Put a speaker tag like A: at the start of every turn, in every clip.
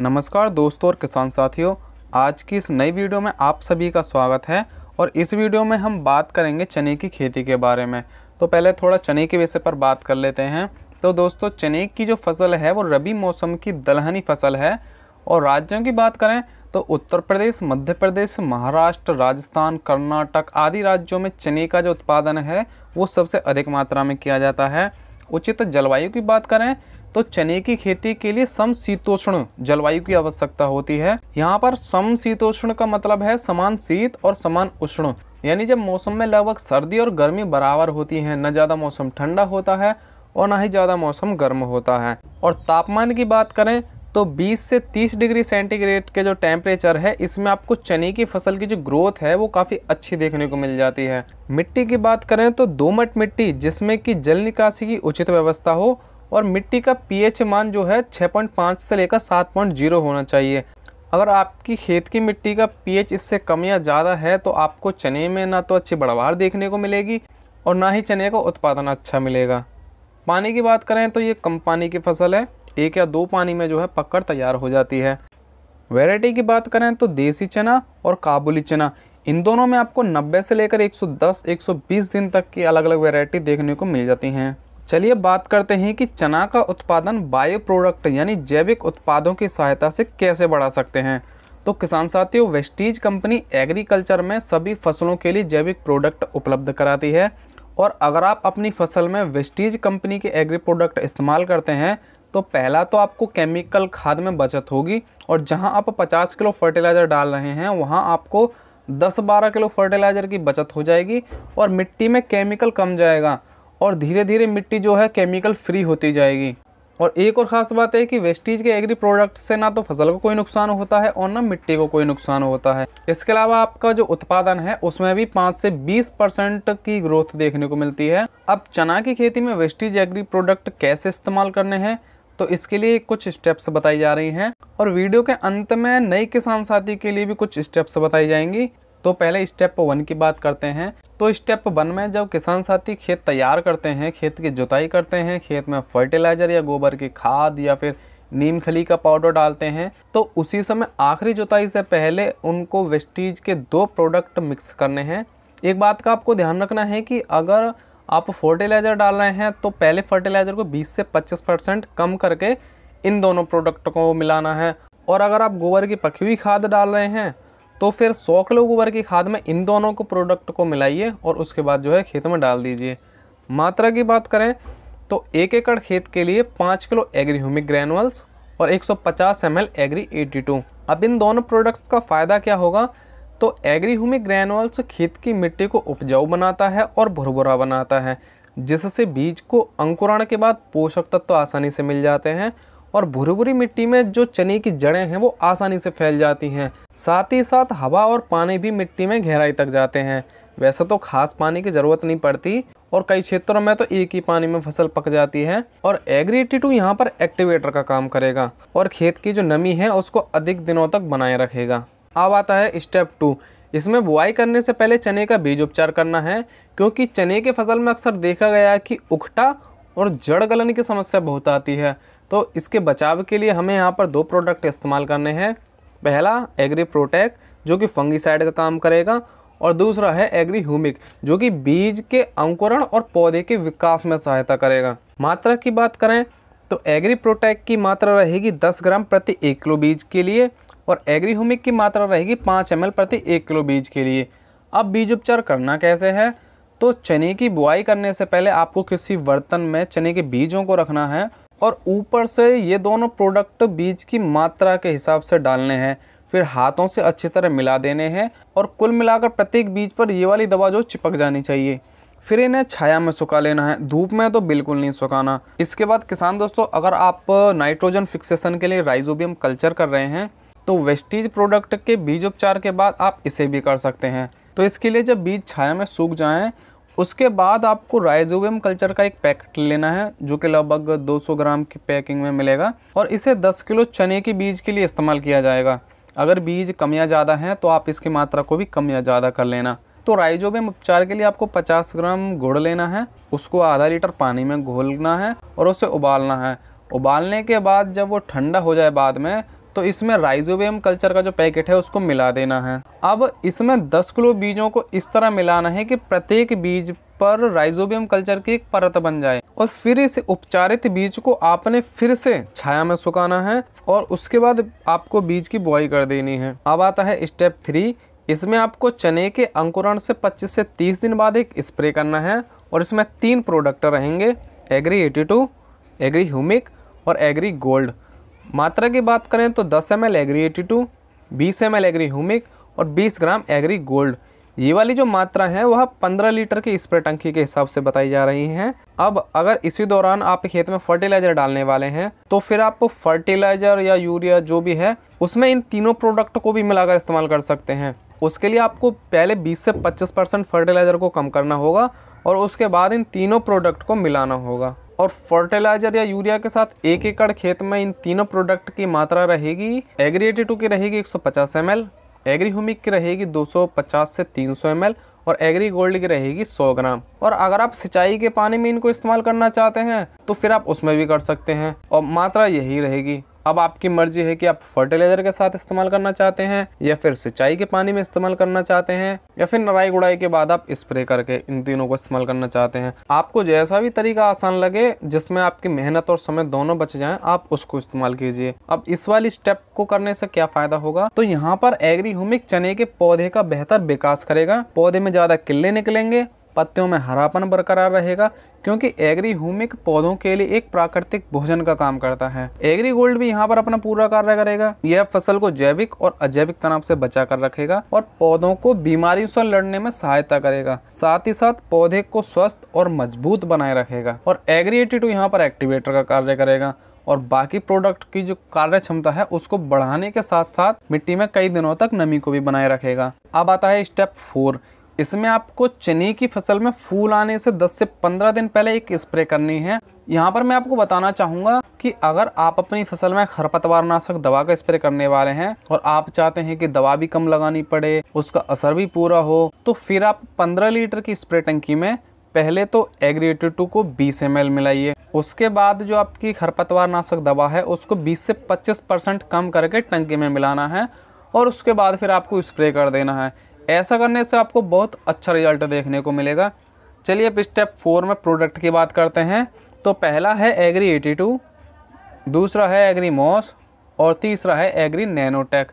A: नमस्कार दोस्तों और किसान साथियों आज की इस नई वीडियो में आप सभी का स्वागत है और इस वीडियो में हम बात करेंगे चने की खेती के बारे में तो पहले थोड़ा चने के विषय पर बात कर लेते हैं तो दोस्तों चने की जो फसल है वो रबी मौसम की दलहनी फसल है और राज्यों की बात करें तो उत्तर प्रदेश मध्य प्रदेश महाराष्ट्र राजस्थान कर्नाटक आदि राज्यों में चने का जो उत्पादन है वो सबसे अधिक मात्रा में किया जाता है उचित जलवायु की बात करें तो चने की खेती के लिए समशीतोष्ण जलवायु की आवश्यकता होती है यहाँ पर समशीतोष्ण का मतलब है समान शीत और समान उष्ण यानी जब मौसम में लगभग सर्दी और गर्मी बराबर होती है न ज़्यादा मौसम ठंडा होता है और ना ही ज़्यादा मौसम गर्म होता है और तापमान की बात करें तो 20 से 30 डिग्री सेंटीग्रेड के जो टेम्परेचर है इसमें आपको चने की फसल की जो ग्रोथ है वो काफ़ी अच्छी देखने को मिल जाती है मिट्टी की बात करें तो दोमट मिट्टी जिसमें कि जल निकासी की उचित व्यवस्था हो और मिट्टी का पीएच मान जो है 6.5 से लेकर 7.0 होना चाहिए अगर आपकी खेत की मिट्टी का पीएच इससे कम या ज़्यादा है तो आपको चने में ना तो अच्छी बढ़वार देखने को मिलेगी और ना ही चने का उत्पादन अच्छा मिलेगा पानी की बात करें तो ये कम पानी की फसल है एक या दो पानी में जो है पकड़ तैयार हो जाती है वैरायटी की बात करें तो देसी चना और काबुली चना इन दोनों में आपको 90 से लेकर 110-120 दिन तक की अलग अलग वेरायटी देखने को मिल जाती हैं चलिए बात करते हैं कि चना का उत्पादन बायो प्रोडक्ट यानी जैविक उत्पादों की सहायता से कैसे बढ़ा सकते हैं तो किसान साथियों वेस्टीज कंपनी एग्रीकल्चर में सभी फसलों के लिए जैविक प्रोडक्ट उपलब्ध कराती है और अगर आप अपनी फसल में वेस्टीज कंपनी के एग्री प्रोडक्ट इस्तेमाल करते हैं तो पहला तो आपको केमिकल खाद में बचत होगी और जहां आप 50 किलो फर्टिलाइज़र डाल रहे हैं वहां आपको 10-12 किलो फर्टिलाइज़र की बचत हो जाएगी और मिट्टी में केमिकल कम जाएगा और धीरे धीरे मिट्टी जो है केमिकल फ्री होती जाएगी और एक और ख़ास बात है कि वेस्टीज के एग्री प्रोडक्ट से ना तो फसल को कोई नुकसान होता है और ना मिट्टी को कोई नुकसान होता है इसके अलावा आपका जो उत्पादन है उसमें भी 5 से 20 परसेंट की ग्रोथ देखने को मिलती है अब चना की खेती में वेस्टीज एग्री प्रोडक्ट कैसे इस्तेमाल करने हैं तो इसके लिए कुछ स्टेप्स बताई जा रही हैं और वीडियो के अंत में नई किसान साथी के लिए भी कुछ स्टेप्स बताई जाएंगी तो पहले स्टेप वन की बात करते हैं तो स्टेप वन में जब किसान साथी खेत तैयार करते हैं खेत की जुताई करते हैं खेत में फर्टिलाइजर या गोबर की खाद या फिर नीम खली का पाउडर डालते हैं तो उसी समय आखिरी जुताई से पहले उनको वेस्टीज के दो प्रोडक्ट मिक्स करने हैं एक बात का आपको ध्यान रखना है कि अगर आप फर्टिलाइज़र डाल रहे हैं तो पहले फर्टिलाइज़र को 20 से 25 परसेंट कम करके इन दोनों प्रोडक्ट को मिलाना है और अगर आप गोबर की पकी हुई खाद डाल रहे हैं तो फिर 100 किलो गोबर की खाद में इन दोनों को प्रोडक्ट को मिलाइए और उसके बाद जो है खेत में डाल दीजिए मात्रा की बात करें तो एक एकड़ खेत के लिए पाँच किलो एग्री ह्यूमिक ग्रैनुअल्स और 150 सौ एग्री 82 अब इन दोनों प्रोडक्ट्स का फ़ायदा क्या होगा तो एग्री ह्यूमिक ग्रैनुअल्स खेत की मिट्टी को उपजाऊ बनाता है और भुरभुरा बनाता है जिससे बीज को अंकुरण के बाद पोषक तत्व तो आसानी से मिल जाते हैं और भूरी भूरी मिट्टी में जो चने की जड़ें हैं वो आसानी से फैल जाती हैं साथ ही साथ हवा और पानी भी मिट्टी में गहराई तक जाते हैं वैसे तो खास पानी की ज़रूरत नहीं पड़ती और कई क्षेत्रों में तो एक ही पानी में फसल पक जाती है और एग्री एटी टू यहाँ पर एक्टिवेटर का काम करेगा और खेत की जो नमी है उसको अधिक दिनों तक बनाए रखेगा अब आता है स्टेप टू इसमें बुआई करने से पहले चने का बीज उपचार करना है क्योंकि चने के फसल में अक्सर देखा गया है कि उखटा और जड़ गलन की समस्या बहुत आती है तो इसके बचाव के लिए हमें यहाँ पर दो प्रोडक्ट इस्तेमाल करने हैं पहला एग्री प्रोटेक जो कि फंगीसाइड का काम करेगा और दूसरा है एग्री ह्यूमिक जो कि बीज के अंकुरण और पौधे के विकास में सहायता करेगा मात्रा की बात करें तो एग्री प्रोटेक की मात्रा रहेगी 10 ग्राम प्रति एक किलो बीज के लिए और एग्री ह्यूमिक की मात्रा रहेगी 5 एम प्रति एक किलो बीज के लिए अब बीज उपचार करना कैसे है तो चने की बुआई करने से पहले आपको किसी बर्तन में चने के बीजों को रखना है और ऊपर से ये दोनों प्रोडक्ट बीज की मात्रा के हिसाब से डालने हैं फिर हाथों से अच्छी तरह मिला देने हैं और कुल मिलाकर प्रत्येक बीज पर ये वाली दवा जो चिपक जानी चाहिए फिर इन्हें छाया में सुखा लेना है धूप में तो बिल्कुल नहीं सुखाना इसके बाद किसान दोस्तों अगर आप नाइट्रोजन फिक्सेशन के लिए राइजोबियम कल्चर कर रहे हैं तो वेस्टीज प्रोडक्ट के बीज उपचार के बाद आप इसे भी कर सकते हैं तो इसके लिए जब बीज छाया में सूख जाएं उसके बाद आपको राइजोबियम कल्चर का एक पैकेट लेना है जो कि लगभग 200 ग्राम की पैकिंग में मिलेगा और इसे 10 किलो चने के बीज के लिए इस्तेमाल किया जाएगा अगर बीज कम या ज़्यादा हैं तो आप इसकी मात्रा को भी कम या ज़्यादा कर लेना तो राइजोबियम उपचार के लिए आपको 50 ग्राम गुड़ लेना है उसको आधा लीटर पानी में घोलना है और उसे उबालना है उबालने के बाद जब वो ठंडा हो जाए बाद में तो इसमें राइजोबियम कल्चर का जो पैकेट है उसको मिला देना है अब इसमें 10 किलो बीजों को इस तरह मिलाना है कि प्रत्येक बीज पर राइजोबियम कल्चर की एक परत बन जाए और फिर इस उपचारित बीज को आपने फिर से छाया में सुखाना है और उसके बाद आपको बीज की बुआई कर देनी है अब आता है स्टेप थ्री इसमें आपको चने के अंकुरण से 25 से 30 दिन बाद एक स्प्रे करना है और इसमें तीन प्रोडक्ट रहेंगे agri eighty two agri humic और एग्री गोल्ड मात्रा की बात करें तो 10 M L agri eighty two बीस एम एल एग्री ह्यूमिक और 20 ग्राम एग्री गोल्ड ये वाली जो मात्रा है वह 15 लीटर की स्प्रे टंकी के हिसाब से बताई जा रही हैं अब अगर इसी दौरान आप खेत में फर्टिलाइज़र डालने वाले हैं तो फिर आप फर्टिलाइज़र या यूरिया जो भी है उसमें इन तीनों प्रोडक्ट को भी मिलाकर इस्तेमाल कर सकते हैं उसके लिए आपको पहले 20 से 25 परसेंट फर्टिलाइज़र को कम करना होगा और उसके बाद इन तीनों प्रोडक्ट को मिलाना होगा और फर्टिलाइजर या यूरिया के साथ एक एकड़ खेत में इन तीनों प्रोडक्ट की मात्रा रहेगी एग्री एटी टू की रहेगी 150 सौ पचास एम एल एग्री होमिक की रहेगी 250 से 300 सौ एम एल और एग्री गोल्ड की रहेगी 100 ग्राम और अगर आप सिंचाई के पानी में इनको इस्तेमाल करना चाहते हैं तो फिर आप उसमें भी कर सकते हैं और मात्रा यही रहेगी अब आपकी मर्जी है कि आप फर्टिलाइजर के साथ इस्तेमाल करना चाहते हैं या फिर सिंचाई के पानी में इस्तेमाल करना चाहते हैं या फिर नराई गुड़ाई के बाद आप स्प्रे करके इन तीनों को इस्तेमाल करना चाहते हैं आपको जैसा भी तरीका आसान लगे जिसमें आपकी मेहनत और समय दोनों बच जाए आप उसको इस्तेमाल कीजिए अब इस वाली स्टेप को करने से क्या फायदा होगा तो यहाँ पर एग्री चने के पौधे का बेहतर विकास करेगा पौधे में ज्यादा किले निकलेंगे पत्तियों में हरापन बरकरार रहेगा क्योंकि एग्री ह्यूमिक पौधों के लिए एक प्राकृतिक भोजन का काम करता है एग्री गोल्ड भी यहाँ पर अपना पूरा कार्य करेगा यह फसल को जैविक और अजैविक तनाव से बचा कर रखेगा और पौधों को बीमारियों से लड़ने में सहायता करेगा साथ ही साथ पौधे को स्वस्थ और मजबूत बनाए रखेगा और एग्री एटी टू यहाँ पर एक्टिवेटर का कार्य करेगा और बाकी प्रोडक्ट की जो कार्य क्षमता है उसको बढ़ाने के साथ साथ मिट्टी में कई दिनों तक नमी को भी बनाए रखेगा अब आता है स्टेप फोर इसमें आपको चने की फसल में फूल आने से 10 से 15 दिन पहले एक स्प्रे करनी है यहाँ पर मैं आपको बताना चाहूंगा कि अगर आप अपनी फसल में खरपतवार नाशक दवा का स्प्रे करने वाले हैं और आप चाहते हैं कि दवा भी कम लगानी पड़े उसका असर भी पूरा हो तो फिर आप 15 लीटर की स्प्रे टंकी में पहले तो एग्रीटेड टू को 20 एम मिलाइए उसके बाद जो आपकी खरपतवार नाशक दवा है उसको 20 से 25 परसेंट कम करके टंकी में मिलाना है और उसके बाद फिर आपको स्प्रे कर देना है ऐसा करने से आपको बहुत अच्छा रिजल्ट देखने को मिलेगा चलिए अब स्टेप फोर में प्रोडक्ट की बात करते हैं तो पहला है एग्री एटी टू दूसरा है एग्री मॉस और तीसरा है एग्री नैनोटेक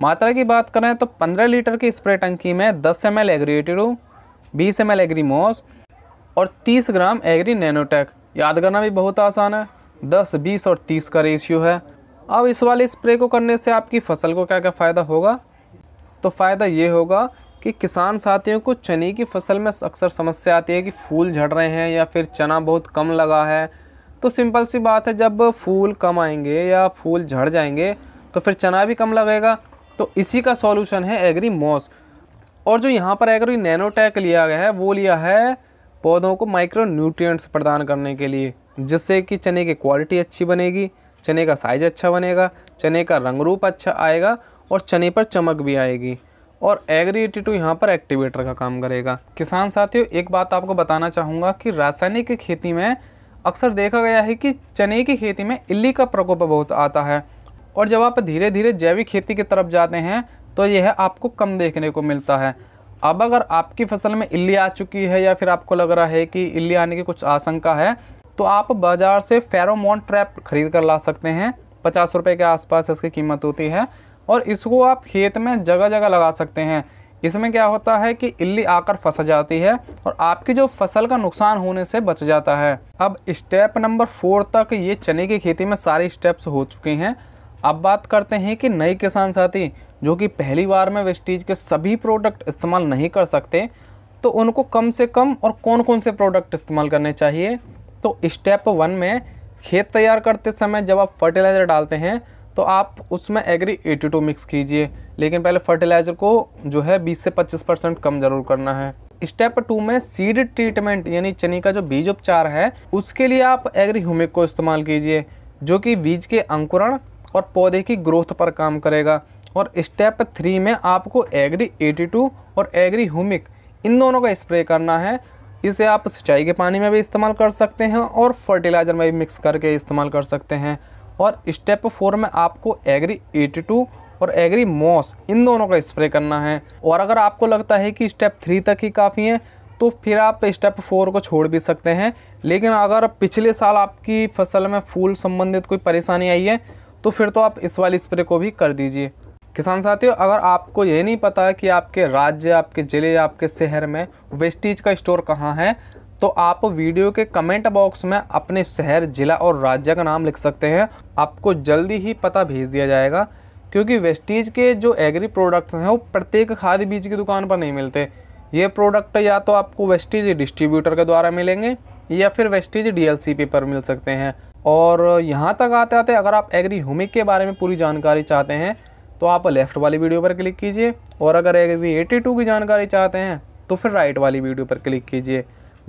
A: मात्रा की बात करें तो 15 लीटर की स्प्रे टंकी में 10 M L agri eighty two बीस एम एल एग्री मॉस और 30 ग्राम एग्री नैनोटेक याद करना भी बहुत आसान है 10, 20 और 30 का रेशियो है अब इस वाले स्प्रे को करने से आपकी फसल को क्या क्या फ़ायदा होगा तो फ़ायदा ये होगा कि किसान साथियों को चने की फसल में अक्सर समस्या आती है कि फूल झड़ रहे हैं या फिर चना बहुत कम लगा है तो सिंपल सी बात है जब फूल कम आएंगे या फूल झड़ जाएंगे तो फिर चना भी कम लगेगा तो इसी का सॉल्यूशन है एग्री मॉस और जो यहाँ पर एग्री नैनोटेक लिया गया है वो लिया है पौधों को माइक्रो न्यूट्रियट्स प्रदान करने के लिए जिससे कि चने की क्वालिटी अच्छी बनेगी चने का साइज अच्छा बनेगा चने का रंग रूप अच्छा आएगा और चने पर चमक भी आएगी और एग्री एटी टू यहाँ पर एक्टिवेटर का काम करेगा किसान साथियों एक बात आपको बताना चाहूँगा कि रासायनिक खेती में अक्सर देखा गया है कि चने की खेती में इल्ली का प्रकोप बहुत आता है और जब आप धीरे धीरे जैविक खेती की तरफ जाते हैं तो यह आपको कम देखने को मिलता है अब अगर आपकी फसल में इल्ली आ चुकी है या फिर आपको लग रहा है कि इल्ली आने की कुछ आशंका है तो आप बाज़ार से फेरोमोन ट्रैप खरीद कर ला सकते हैं पचास रुपये के आसपास इसकी कीमत होती है और इसको आप खेत में जगह जगह लगा सकते हैं इसमें क्या होता है कि इल्ली आकर फंस जाती है और आपकी जो फसल का नुकसान होने से बच जाता है अब स्टेप नंबर फोर तक ये चने की खेती में सारे स्टेप्स हो चुके हैं अब बात करते हैं कि नए किसान साथी जो कि पहली बार में वेस्टीज के सभी प्रोडक्ट इस्तेमाल नहीं कर सकते तो उनको कम से कम और कौन कौन से प्रोडक्ट इस्तेमाल करने चाहिए तो स्टेप वन में खेत तैयार करते समय जब आप फर्टिलाइज़र डालते हैं तो आप उसमें एग्री एटी टू मिक्स कीजिए लेकिन पहले फर्टिलाइज़र को जो है 20 से 25 परसेंट कम ज़रूर करना है स्टेप टू में सीड ट्रीटमेंट यानी चनी का जो बीज उपचार है उसके लिए आप एग्री ह्यूमिक को इस्तेमाल कीजिए जो कि बीज के अंकुरण और पौधे की ग्रोथ पर काम करेगा और स्टेप थ्री में आपको एग्री एटी टू और एग्री ह्यूमिक इन दोनों का स्प्रे करना है इसे आप सिंचाई के पानी में भी इस्तेमाल कर सकते हैं और फर्टिलाइज़र में भी मिक्स करके इस्तेमाल कर सकते हैं और स्टेप फोर में आपको एग्री एटी टू और एग्री मॉस इन दोनों का स्प्रे करना है और अगर आपको लगता है कि स्टेप थ्री तक ही काफ़ी है तो फिर आप स्टेप फोर को छोड़ भी सकते हैं लेकिन अगर पिछले साल आपकी फसल में फूल संबंधित कोई परेशानी आई है तो फिर तो आप इस वाले स्प्रे को भी कर दीजिए किसान साथियों अगर आपको ये नहीं पता कि आपके राज्य आपके ज़िले आपके शहर में वेस्टीज का स्टोर कहाँ है तो आप वीडियो के कमेंट बॉक्स में अपने शहर ज़िला और राज्य का नाम लिख सकते हैं आपको जल्दी ही पता भेज दिया जाएगा क्योंकि वेस्टीज के जो एग्री प्रोडक्ट्स हैं वो प्रत्येक खाद बीज की दुकान पर नहीं मिलते ये प्रोडक्ट या तो आपको वेस्टीज डिस्ट्रीब्यूटर के द्वारा मिलेंगे या फिर वेस्टीज डी पर मिल सकते हैं और यहाँ तक आते आते अगर आप एग्री होमिक के बारे में पूरी जानकारी चाहते हैं तो आप लेफ़्ट वाली वीडियो पर क्लिक कीजिए और अगर एग्री 82 की जानकारी चाहते हैं तो फिर राइट वाली वीडियो पर क्लिक कीजिए